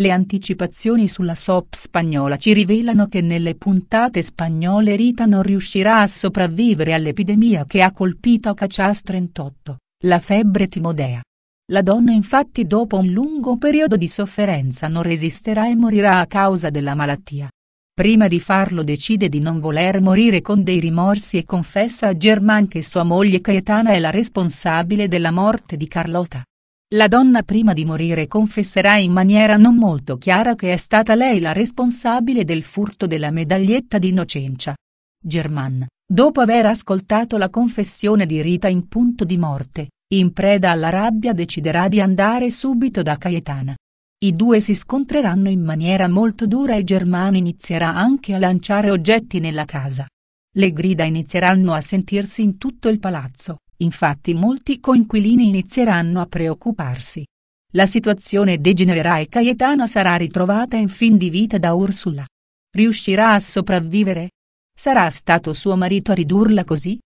Le anticipazioni sulla SOP spagnola ci rivelano che nelle puntate spagnole Rita non riuscirà a sopravvivere all'epidemia che ha colpito Cacias 38, la febbre timodea. La donna infatti dopo un lungo periodo di sofferenza non resisterà e morirà a causa della malattia. Prima di farlo decide di non voler morire con dei rimorsi e confessa a German che sua moglie Caetana è la responsabile della morte di Carlota. La donna prima di morire confesserà in maniera non molto chiara che è stata lei la responsabile del furto della medaglietta di innocenza. German, dopo aver ascoltato la confessione di Rita in punto di morte, in preda alla rabbia deciderà di andare subito da Cayetana. I due si scontreranno in maniera molto dura e German inizierà anche a lanciare oggetti nella casa. Le grida inizieranno a sentirsi in tutto il palazzo. Infatti molti coinquilini inizieranno a preoccuparsi. La situazione degenererà e Cayetana sarà ritrovata in fin di vita da Ursula. Riuscirà a sopravvivere? Sarà stato suo marito a ridurla così?